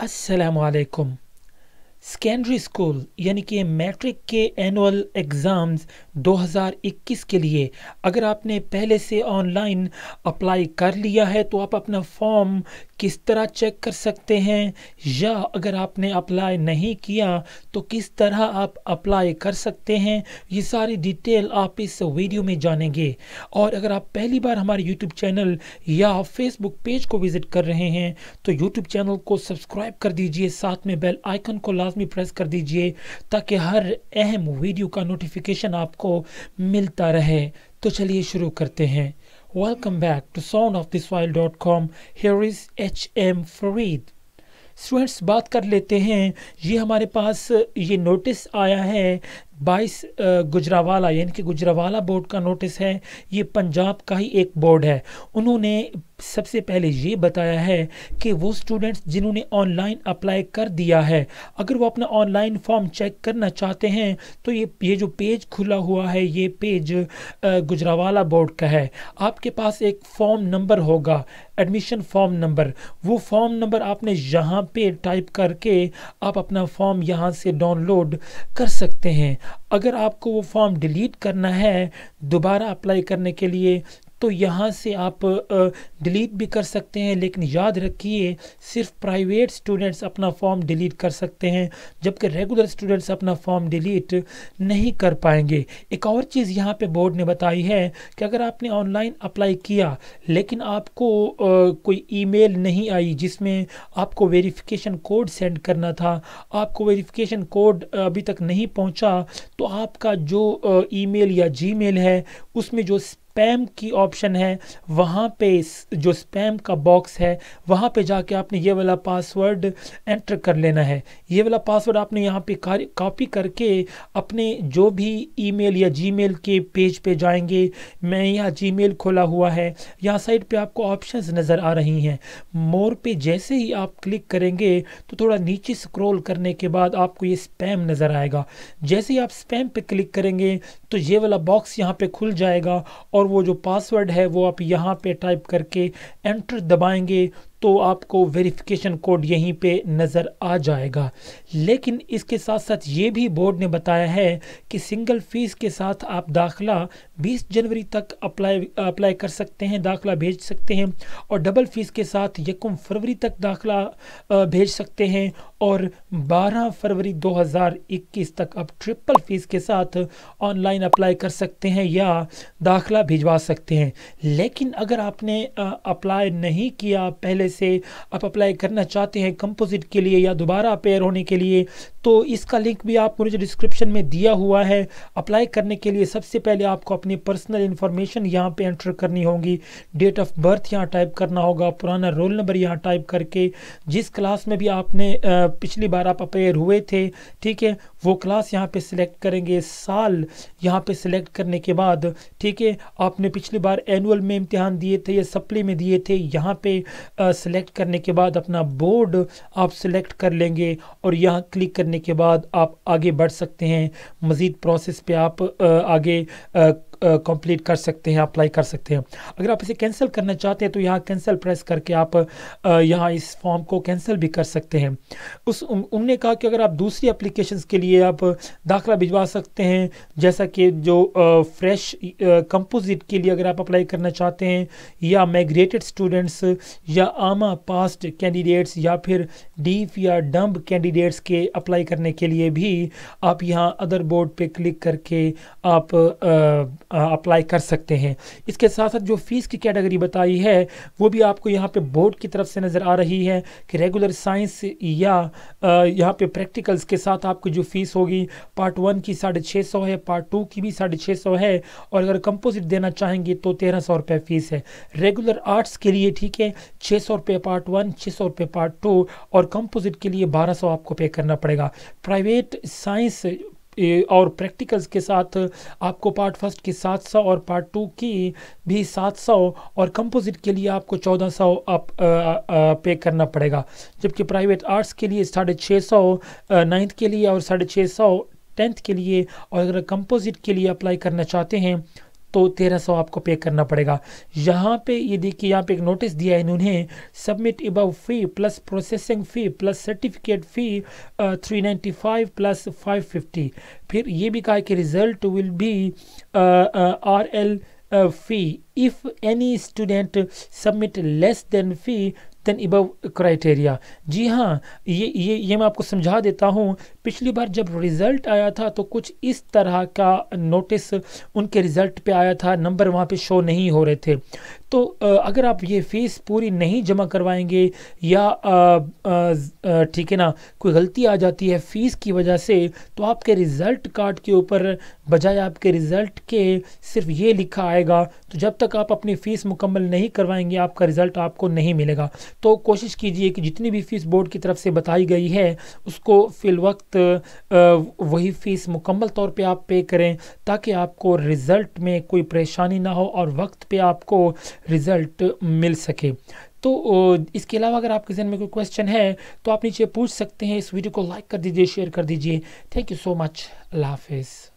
السلام عليكم secondary school यानी कि matric के एनुअल एग्ज़ाम्स 2021 के लिए अगर आपने पहले से ऑनलाइन अप्लाई कर लिया है तो आप अपना फॉर्म किस तरह चेक कर सकते हैं या अगर आपने अप्लाई नहीं किया तो किस तरह आप अप्लाई कर सकते हैं ये सारी डिटेल आप इस वीडियो में जानेंगे और अगर आप पहली बार हमारे यूट्यूब चैनल या फेसबुक पेज को विज़िट कर रहे हैं तो यूट्यूब चैनल को सब्सक्राइब कर दीजिए साथ में बेल आइकन को ला लाजमी प्रेस कर दीजिए ताकि हर अहम वीडियो का नोटिफिकेशन आपको मिलता रहे तो चलिए शुरू करते हैं welcome back to sound of this while dot com here is H M Farid students बात कर लेते हैं ये हमारे पास ये नोटिस आया है बाईस गुजरावाला यानी कि गुजरावाला बोर्ड का नोटिस है ये पंजाब का ही एक बोर्ड है उन्होंने सबसे पहले ये बताया है कि वो स्टूडेंट्स जिन्होंने ऑनलाइन अप्लाई कर दिया है अगर वो अपना ऑनलाइन फॉर्म चेक करना चाहते हैं तो ये ये जो पेज खुला हुआ है ये पेज गुजरावाला बोर्ड का है आपके पास एक फॉर्म नंबर होगा एडमिशन फॉर्म नंबर वो फॉर्म नंबर आपने यहाँ पे टाइप करके आप अपना फॉर्म यहाँ से डाउनलोड कर सकते हैं अगर आपको वो फॉर्म डिलीट करना है दोबारा अप्लाई करने के लिए तो यहाँ से आप डिलीट भी कर सकते हैं लेकिन याद रखिए सिर्फ प्राइवेट स्टूडेंट्स अपना फॉर्म डिलीट कर सकते हैं जबकि रेगुलर स्टूडेंट्स अपना फॉर्म डिलीट नहीं कर पाएंगे एक और चीज़ यहाँ पे बोर्ड ने बताई है कि अगर आपने ऑनलाइन अप्लाई किया लेकिन आपको आ, कोई ईमेल नहीं आई जिसमें आपको वेरीफिकेशन कोड सेंड करना था आपको वेरीफिकेशन कोड अभी तक नहीं पहुँचा तो आपका जो ई या जी है उसमें जो स्पैम की ऑप्शन है वहाँ पे जो स्पैम का बॉक्स है वहाँ पे जाके आपने ये वाला पासवर्ड एंटर कर लेना है ये वाला पासवर्ड आपने यहाँ पे कॉपी करके अपने जो भी ईमेल या जीमेल के पेज पे जाएंगे मैं यहाँ जीमेल खोला हुआ है यहाँ साइड पे आपको ऑप्शंस नज़र आ रही हैं मोर पे जैसे ही आप क्लिक करेंगे तो थोड़ा नीचे स्क्रोल करने के बाद आपको ये स्पैम नज़र आएगा जैसे ही आप स्पैम पर क्लिक करेंगे तो ये वाला बॉक्स यहाँ पर खुल जाएगा और और वो जो पासवर्ड है वो आप यहाँ पे टाइप करके एंटर दबाएंगे तो आपको वेरिफिकेशन कोड यहीं पे नज़र आ जाएगा लेकिन इसके साथ साथ ये भी बोर्ड ने बताया है कि सिंगल फ़ीस के साथ आप दाखला 20 जनवरी तक अप्लाई अप्लाई कर सकते हैं दाखला भेज सकते हैं और डबल फ़ीस के साथ यकम फरवरी तक दाखला भेज सकते हैं और 12 फरवरी 2021 तक आप ट्रिपल फ़ीस के साथ ऑनलाइन अप्लाई कर सकते हैं या दाखला भिजवा सकते हैं लेकिन अगर आपने अप्लाई नहीं किया पहले से आप अप्लाई करना चाहते हैं कंपोजिट के लिए या दोबारा अपेयर होने के लिए तो इसका लिंक भी आपको मुझे डिस्क्रिप्शन में दिया हुआ है अप्लाई करने के लिए सबसे पहले आपको अपनी पर्सनल इन्फॉर्मेशन यहाँ पे एंटर करनी होगी डेट ऑफ बर्थ यहाँ टाइप करना होगा पुराना रोल नंबर यहाँ टाइप करके जिस क्लास में भी आपने पिछली बार आप अपेयर हुए थे ठीक है वो क्लास यहाँ पे सिलेक्ट करेंगे साल यहाँ पे सिलेक्ट करने के बाद ठीक है आपने पिछली बार एनुअल में इम्तिहान दिए थे या सप्ली में दिए थे यहाँ पे सिलेक्ट करने के बाद अपना बोर्ड आप सिलेक्ट कर लेंगे और यहाँ क्लिक करने के बाद आप आगे बढ़ सकते हैं मज़ीद प्रोसेस पे आप आ, आगे आ, कंप्लीट कर सकते हैं अप्लाई कर सकते हैं अगर आप इसे कैंसिल करना चाहते हैं तो यहाँ कैंसिल प्रेस करके आप यहाँ इस फॉर्म को कैंसिल भी कर सकते हैं उस उनने कहा कि अगर आप दूसरी अप्लीकेशन के लिए आप दाखिला भिजवा सकते हैं जैसा कि जो फ्रेश कंपोजिट के लिए अगर आप अप्लाई करना चाहते हैं या माइग्रेटेड स्टूडेंट्स या आमा पास्ट कैंडिडेट्स या फिर डीफ या डम्ब कैंडिडेट्स के अप्लाई करने के लिए भी आप यहाँ अदर बोर्ड पे क्लिक करके आप अप्लाई कर सकते हैं इसके साथ साथ जो फ़ीस की कैटेगरी बताई है वो भी आपको यहाँ पे बोर्ड की तरफ से नज़र आ रही है कि रेगुलर साइंस या यहाँ पे प्रैक्टिकल्स के साथ आपकी जो फ़ीस होगी पार्ट वन की साढ़े छः सौ है पार्ट टू की भी साढ़े छः सौ है और अगर कंपोजिट देना चाहेंगे तो तेरह सौ रुपये फ़ीस है रेगुलर आर्ट्स के लिए ठीक है छः सौ रुपये पार्ट वन छः सौ रुपये पार्ट टू और कंपोजिट के लिए बारह सौ आपको पे करना पड़ेगा प्राइवेट साइंस और प्रैक्टिकल्स के साथ आपको पार्ट फर्स्ट की सात सौ और पार्ट टू की भी सात सौ और कंपोजिट के लिए आपको चौदह सौ आप पे करना पड़ेगा जबकि प्राइवेट आर्ट्स के लिए साढ़े छः सौ नाइन्थ के लिए और साढ़े छः सौ टेंथ के लिए और अगर कंपोजिट के लिए अप्लाई करना चाहते हैं तो तेरह सौ आपको पे करना पड़ेगा यहाँ पे ये देखिए यहाँ पे एक नोटिस दिया है इन्होंने submit above fee plus processing fee plus certificate fee three ninety five plus five fifty फिर ये भी कहा कि result will be R L fee if any student submit less than fee then above criteria जी हाँ ये ये ये मैं आपको समझा देता हूँ पिछली बार जब रिज़ल्ट आया था तो कुछ इस तरह का नोटिस उनके रिज़ल्ट पे आया था नंबर वहाँ पे शो नहीं हो रहे थे तो अगर आप ये फ़ीस पूरी नहीं जमा करवाएंगे या ठीक है ना कोई गलती आ जाती है फ़ीस की वजह से तो आपके रिज़ल्ट कार्ड के ऊपर बजाय आपके रिज़ल्ट के सिर्फ ये लिखा आएगा तो जब तक आप अपनी फ़ीस मुकम्मल नहीं करवाएंगे आपका रिज़ल्ट आपको नहीं मिलेगा तो कोशिश कीजिए कि जितनी भी फ़ीस बोर्ड की तरफ से बताई गई है उसको फिल वक्त वही फ़ीस मुकम्मल तौर पे आप पे करें ताकि आपको रिज़ल्ट में कोई परेशानी ना हो और वक्त पे आपको रिज़ल्ट मिल सके तो इसके अलावा अगर आपके जहन में कोई क्वेश्चन है तो आप नीचे पूछ सकते हैं इस वीडियो को लाइक कर दीजिए शेयर कर दीजिए थैंक यू सो मच अल्लाह हाफिज़